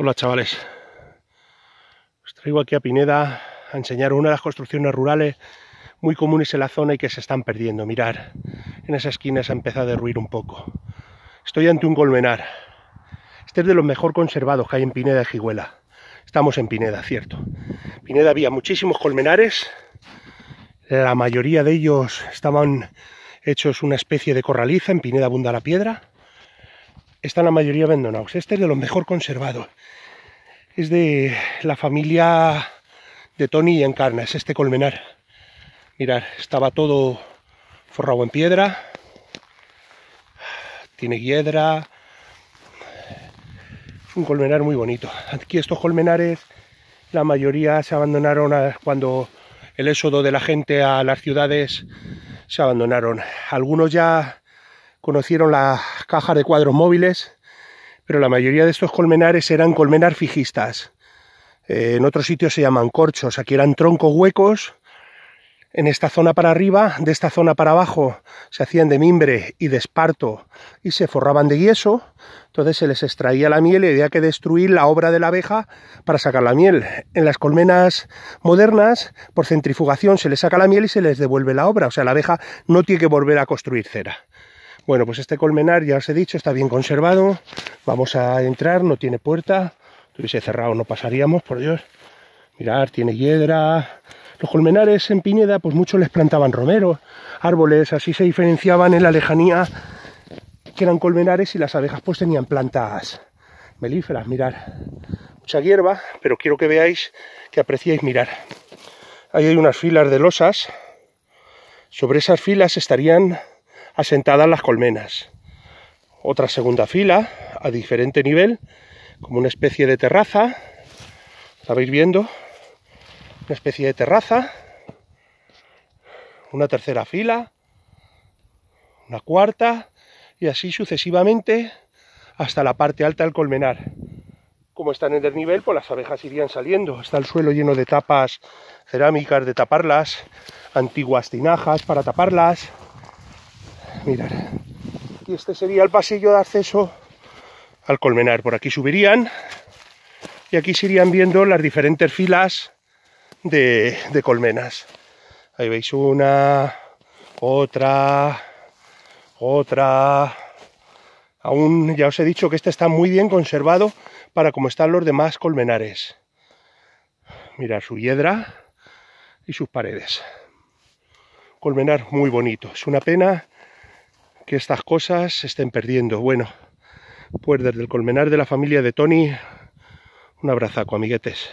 Hola chavales, os traigo aquí a Pineda a enseñar una de las construcciones rurales muy comunes en la zona y que se están perdiendo. Mirar, en esa esquina se ha empezado a derruir un poco. Estoy ante un colmenar. Este es de los mejor conservados que hay en Pineda de Jiguela. Estamos en Pineda, cierto. Pineda había muchísimos colmenares. La mayoría de ellos estaban hechos una especie de corraliza. En Pineda abunda la piedra. Está la mayoría abandonados. Este es de los mejor conservados. Es de la familia de Tony y Encarna, es este colmenar. Mirad, estaba todo forrado en piedra. Tiene hiedra. un colmenar muy bonito. Aquí estos colmenares, la mayoría se abandonaron cuando el éxodo de la gente a las ciudades se abandonaron. Algunos ya conocieron las cajas de cuadros móviles, pero la mayoría de estos colmenares eran colmenar fijistas. Eh, en otros sitios se llaman corchos, aquí eran troncos huecos. En esta zona para arriba, de esta zona para abajo, se hacían de mimbre y de esparto y se forraban de yeso. Entonces se les extraía la miel y había que destruir la obra de la abeja para sacar la miel. En las colmenas modernas, por centrifugación, se les saca la miel y se les devuelve la obra. O sea, la abeja no tiene que volver a construir cera. Bueno, pues este colmenar, ya os he dicho, está bien conservado. Vamos a entrar, no tiene puerta. Tuviese cerrado, no pasaríamos, por Dios. Mirad, tiene hiedra. Los colmenares en Pineda, pues muchos les plantaban romero, árboles, así se diferenciaban en la lejanía que eran colmenares y las abejas pues tenían plantas melíferas, mirar. Mucha hierba, pero quiero que veáis, que apreciéis mirar. Ahí hay unas filas de losas. Sobre esas filas estarían asentadas las colmenas. Otra segunda fila a diferente nivel, como una especie de terraza. estáis viendo? Una especie de terraza. Una tercera fila. Una cuarta. Y así sucesivamente hasta la parte alta del colmenar. Como están en el nivel, pues las abejas irían saliendo. Está el suelo lleno de tapas cerámicas de taparlas, antiguas tinajas para taparlas, Mirad, Y este sería el pasillo de acceso al colmenar. Por aquí subirían y aquí se irían viendo las diferentes filas de, de colmenas. Ahí veis una, otra, otra. Aún ya os he dicho que este está muy bien conservado para como están los demás colmenares. Mirad su hiedra y sus paredes. Colmenar muy bonito. Es una pena que estas cosas se estén perdiendo. Bueno, pues desde el colmenar de la familia de Tony, un abrazaco, amiguetes.